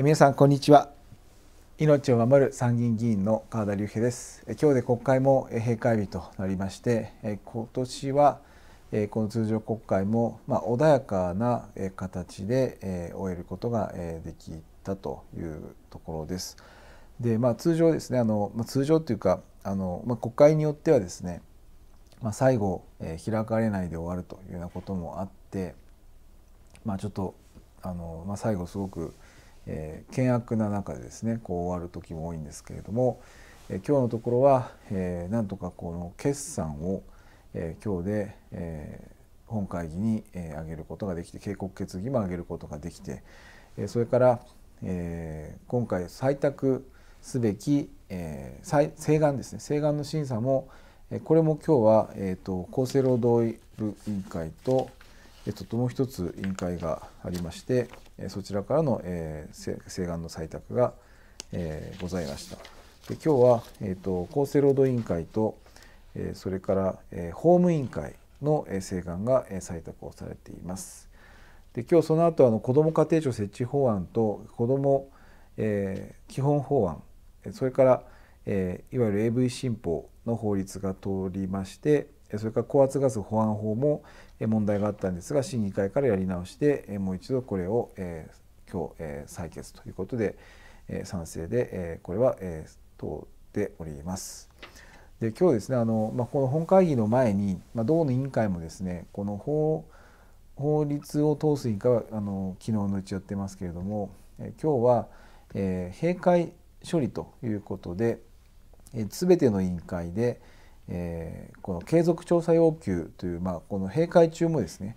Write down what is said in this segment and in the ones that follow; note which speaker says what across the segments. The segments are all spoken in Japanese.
Speaker 1: 皆さんこんにちは命を守る参議院議員の川田隆平です今日で国会も閉会日となりまして今年はこの通常国会もま穏やかな形で終えることができたというところですでまあ通常ですねあの通常というかあのま国会によってはですねま最後開かれないで終わるというようなこともあってまあちょっとあのま最後すごくえー、険悪な中でですねこう終わる時も多いんですけれども、え今日のところは、えー、なんとかこの決算を、え今日で、え本会議に、えー、上げることができて警告決議も上げることができて、えそれから、え今回採択すべき、えー、請願ですね請願の審査もこれも今日は、えーと、厚生労働部委員会と、えっと、ともう一つ委員会がありまして、そちらからの、えー、請願の採択が、えー、ございました。で今日は、えーと、厚生労働委員会と、えー、それから、えー、法務委員会の、えー、請願が、えー、採択をされています。で今日その後あの子ども家庭庁設置法案と子ども、えー、基本法案それから、えー、いわゆる AV 新法の法律が通りまして、それから高圧ガス保安法も問題があったんですが審議会からやり直してもう一度これを今日採決ということで賛成でこれは通っております。で今日ですねあの、まあ、この本会議の前に、まあ、道の委員会もですねこの法法律を通す委員会はあの昨日のうちやってますけれどもえ今日は、えー、閉会処理ということで、えー、全ての委員会で、えー、この継続調査要求という、まあ、この閉会中もですね、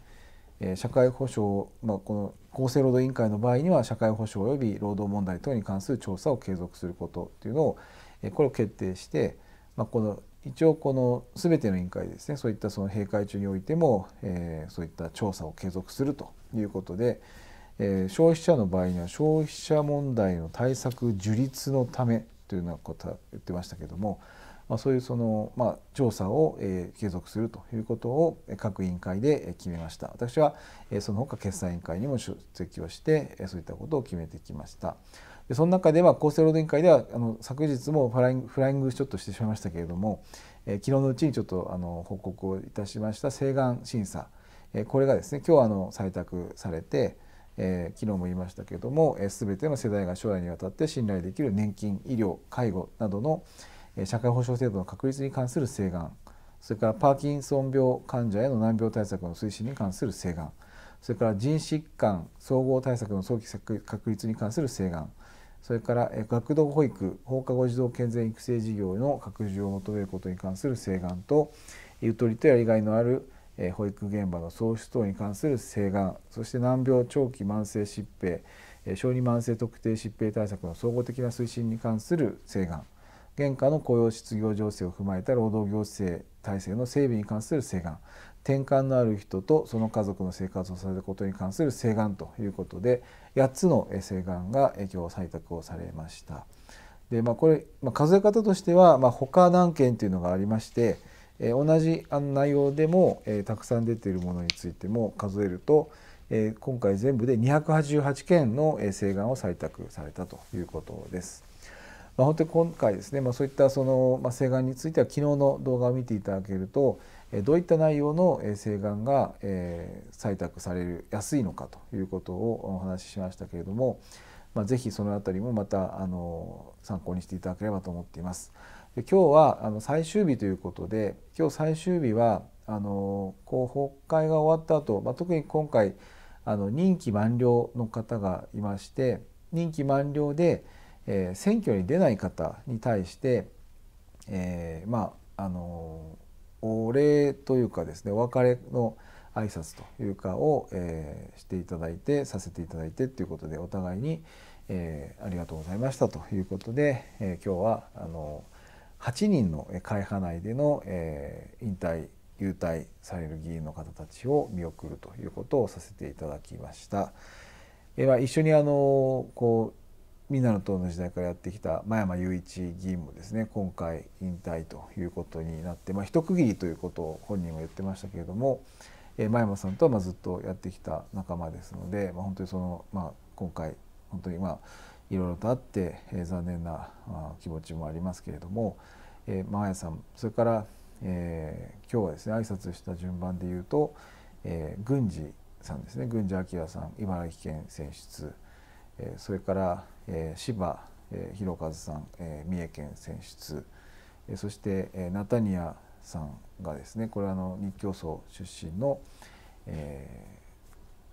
Speaker 1: えー、社会保障、まあ、この厚生労働委員会の場合には社会保障及び労働問題等に関する調査を継続することというのを、えー、これを決定して、まあ、この一応この全ての委員会ですねそういったその閉会中においても、えー、そういった調査を継続するということで、えー、消費者の場合には消費者問題の対策樹立のためというようなことは言ってましたけども、まあ、そういうその、まあ、調査を、えー、継続するということを各委員会で決めました私は、えー、その他決算委員会にも出席をして、えー、そういったことを決めてきましたでその中では厚生労働委員会ではあの昨日もフライングフライングちょっとしてしまいましたけれども、えー、昨日のうちにちょっとあの報告をいたしました請願審査、えー、これがですね今日あの採択されて、えー、昨日も言いましたけれども、えー、全ての世代が将来にわたって信頼できる年金医療介護などの、えー、社会保障制度の確立に関する請願それからパーキンソン病患者への難病対策の推進に関する請願それから腎疾患総合対策の早期確立に関する請願それから学童保育放課後児童健全育成事業の拡充を求めることに関する請願とゆとりとやりがいのあるえ保育現場の喪失等に関する請願そして難病長期慢性疾病、え小児慢性特定疾病対策の総合的な推進に関する請願現下の雇用失業情勢を踏まえた労働行政体制の整備に関する請願転換のある人とその家族の生活をされることに関する請願ということで8つの請願が今日採択をされました。でまあ、これ、まあ、数え方としては、まあ、他何件というのがありまして、え同じ内容でも、えたくさん出ているものについても数えると、え今回全部で288件の、え請願を採択されたということです。まあ、本当に今回ですね、まあ、そういったその、まあ、請願については昨日の動画を見ていただけるとどういった内容の請願が、え採択される安いのかということをお話ししましたけれども、まあ、ぜひその辺りもまたあの参考にしていただければと思っています。で今日はあの最終日ということで今日最終日はあのこう国会が終わった後、まあ、特に今回あの任期満了の方がいまして任期満了で、えー、選挙に出ない方に対して、えー、まああのお礼というかですねお別れの挨拶というかを、えー、していただいてさせていただいてということでお互いに、えー、ありがとうございましたということで、えー、今日はあの8人の会派内での、えー、引退優待される議員の方たちを見送るということをさせていただきました。えー、一緒にあのこうみんなの党の時代からやってきた真山雄一議員もですね今回引退ということになって、まあ、一区切りということを本人も言ってましたけれども、えー、真山さんとはまずっとやってきた仲間ですので、まあ、本当にその、まあ、今回本当にまあいろいろとあって、え残念な気持ちもありますけれども、えー、マーさんそれから、えー、今日はですね挨拶した順番で言うと、えー、郡司さんですね郡司明さん茨城県選出、えー、それから、えー、柴弘和さん、え三重県選出、えそして、えナタニアさんがですねこれはあの日教組出身の、え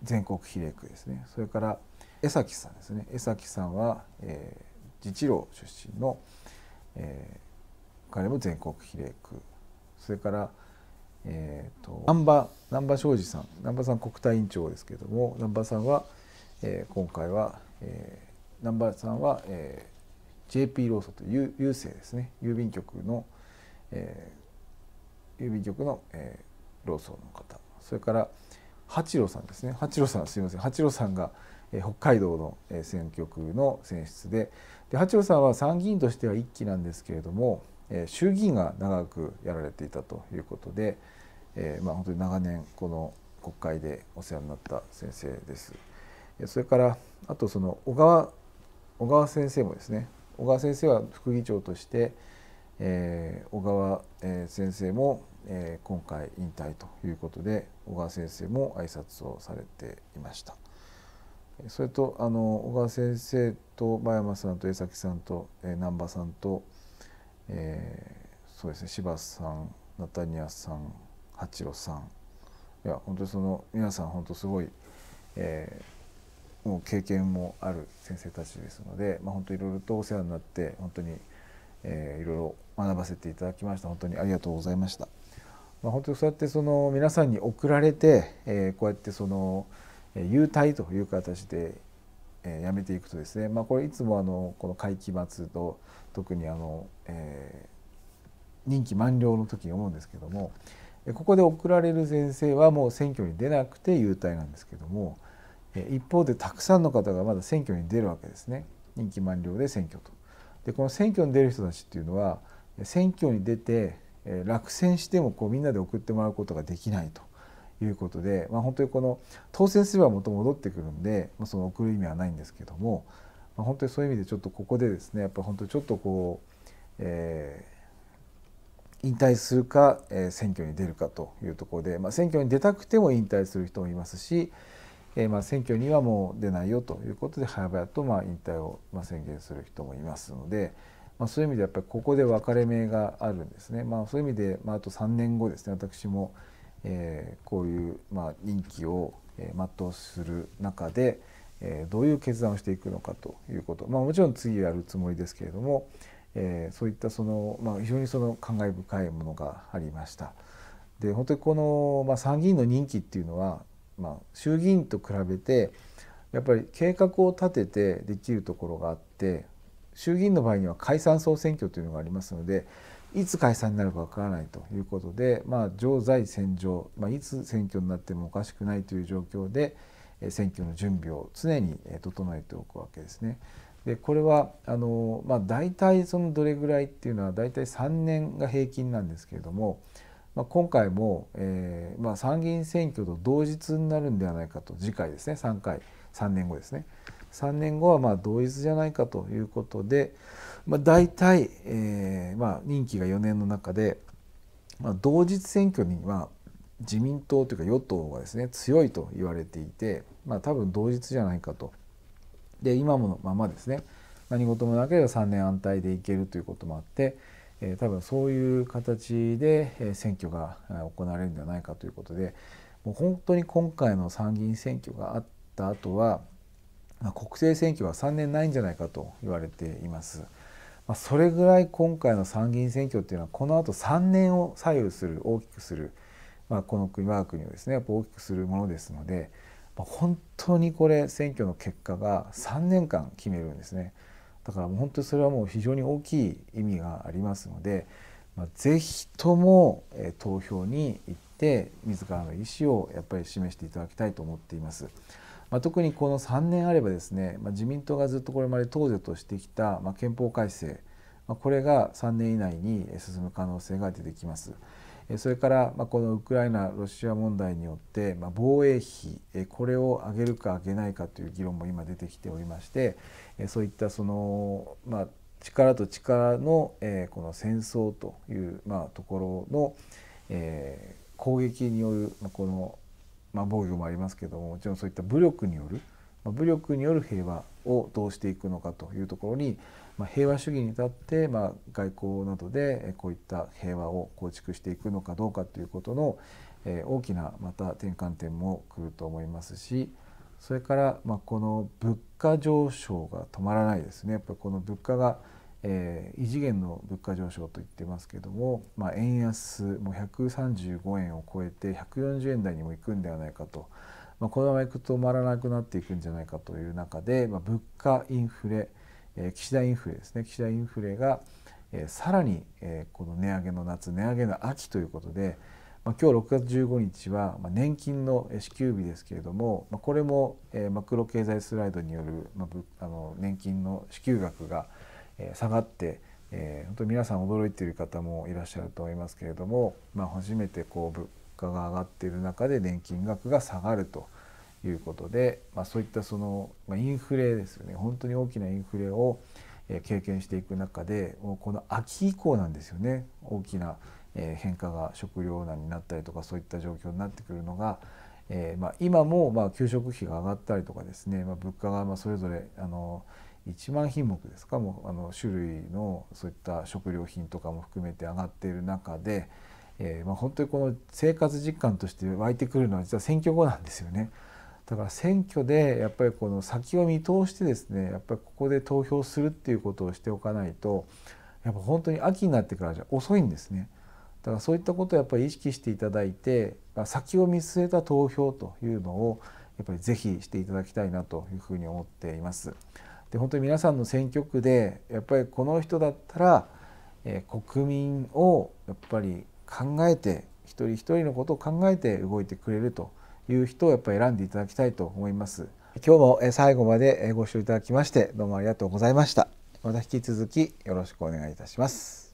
Speaker 1: 全国比例区ですねそれから、江崎さんですね江崎さんは、えー、自治郎出身の、えー、彼も全国比例区それからえーと、と難波難波庄司さん難波さん国対委員長ですけれども難波さんは、えー、今回は、えー、難波さんは、えー、JP 労組という郵政ですね郵便局の、えー、郵便局の、えー、労組の方それから八郎さんですね八郎さんすみません八郎さんが、北海道の選挙区の選出でで八代さんは参議院としては1期なんですけれども衆議院が長くやられていたということで、えー、まあ、本当に長年この国会でお世話になった先生です。それからあとその小川小川先生もですね小川先生は副議長として、えー、小川、え先生も、え今回引退ということで小川先生も挨拶をされていました。それとあの小川先生と真山さんと江崎さんと、えー、南波さんと、えー、そうですね柴さんナタニアさん八郎さんいや本当にその皆さん本当すごい、えー、もう経験もある先生たちですので、まあ、本当いろいろとお世話になって本当に、えー、いろいろ学ばせていただきました本当にありがとうございました。まあ、本当にそうやってその皆さんに送られて、えー、こうやってその優待という形でやめていくとですね、まあ、これいつもあのこの会期末と特にあの、えー、任期満了の時に思うんですけどもここで送られる先生はもう選挙に出なくて優待なんですけども一方でたくさんの方がまだ選挙に出るわけですね任期満了で選挙と。でこの選挙に出る人たちっていうのは選挙に出て落選してもこうみんなで送ってもらうことができないと。いうことで、まあ、本当にこの当選すれば元戻ってくるんで、まあ、その送る意味はないんですけども、まあ、本当にそういう意味でちょっとここでですねやっぱ本当にちょっとこう、えー、引退するか、えー、選挙に出るかというところで、まあ、選挙に出たくても引退する人もいますし、えー、まあ選挙にはもう出ないよということで早々とまあ引退をまあ宣言する人もいますので。まあ、そういう意味でやっぱりここで分かれ目があるんですね、まあ、そういう意味で、まあ、あと3年後ですね私も、えー、こういう、まあ、任期を、えー、全うする中で、えー、どういう決断をしていくのかということ、まあ、もちろん次やるつもりですけれども、えー、そういったその、まあ、非常にその感慨深いものがありました。で本当にこの、まあ、参議院の任期っていうのは、まあ、衆議院と比べてやっぱり計画を立ててできるところがあって衆議院の場合には解散総選挙というのがありますのでいつ解散になるかわからないということで、まあ、常在戦場、まあ、いつ選挙になってもおかしくないという状況で選挙の準備を常に整えておくわけですね。でこれはあの、まあ、大体そのどれぐらいっていうのは大体3年が平均なんですけれども、まあ、今回も、えーまあ、参議院選挙と同日になるんではないかと次回ですね3回3年後ですね。3年後はま同一じゃないかということで、まあ、大体、えー、まあ、任期が4年の中で、まあ、同日選挙には自民党というか与党がですね強いと言われていて、まあ、多分同日じゃないかと。で今ものままですね何事もなければ3年安泰でいけるということもあって、えー、多分そういう形で選挙が行われるんではないかということでもう本当に今回の参議院選挙があった後は国政選挙は3年ないんじゃないかと言われています。まあ、それぐらい今回の参議院選挙っていうのはこの後3年を左右する大きくする、まあ、この国我が国をですねやっぱ大きくするものですので、まあ、本当にこれ選挙の結果が3年間決めるんですね。だからもう本当にそれはもう非常に大きい意味がありますので、まあ、ぜひとも、投票に行って自らの意思をやっぱり示していただきたいと思っています。まあ、特にこの3年あればですね、まあ、自民党がずっとこれまで当時としてきた、まあ、憲法改正、まあ、これが3年以内に進む可能性が出てきます。それから、まあ、このウクライナ・ロシア問題によって、まあ、防衛費これを上げるか上げないかという議論も今出てきておりましてそういったその、まあ、力と力の、えー、この戦争という、まあ、ところの、えー、攻撃による、まあ、このまあ、防御もありますけどももちろんそういった武力による、まあ、武力による平和をどうしていくのかというところに、まあ、平和主義に立って、まあ、外交などでこういった平和を構築していくのかどうかということの、えー、大きなまた転換点も来ると思いますしそれから、まあ、この物価上昇が止まらないですね。やっぱこの物価がえー、異次元の物価上昇と言ってますけども、まあ、円安も135円を超えて140円台にも行くんではないかと、まあ、このままいくと止まらなくなっていくんじゃないかという中で、まあ、物価インフレ、えー、岸田インフレですね岸田インフレが、えー、さらに、えー、この値上げの夏値上げの秋ということで、まあ、今日6月15日は、まあ、年金の支給日ですけれども、まあ、これも、えー、マクロ経済スライドによる、まあ、あの年金の支給額がえ下がって、えー、本当に皆さん驚いている方もいらっしゃると思いますけれども、まあ、初めてこう物価が上がっている中で年金額が下がるということで、まあ、そういったその、まあ、インフレですよね本当に大きなインフレを経験していく中でこの秋以降なんですよね大きな変化が食糧難になったりとかそういった状況になってくるのが、えー、まあ、今もまあ給食費が上がったりとかですね、まあ、物価がまそれぞれあの1万品目ですかもうあの種類のそういった食料品とかも含めて上がっている中で、えー、まあ、本当にこの生活実感として湧いてくるのは実は選挙後なんですよね。だから選挙でやっぱりこの先を見通してですねやっぱりここで投票するっていうことをしておかないとやっぱ本当に秋になってからじゃ遅いんですね。だからそういったことをやっぱり意識していただいて先を見据えた投票というのをやっぱり是非していただきたいなというふうに思っています。で本当に皆さんの選挙区でやっぱりこの人だったら、えー、国民をやっぱり考えて一人一人のことを考えて動いてくれるという人をやっぱり選んでいただきたいと思います。今日も最後までご視聴いただきましてどうもありがとうございました。また引き続きよろしくお願いいたします。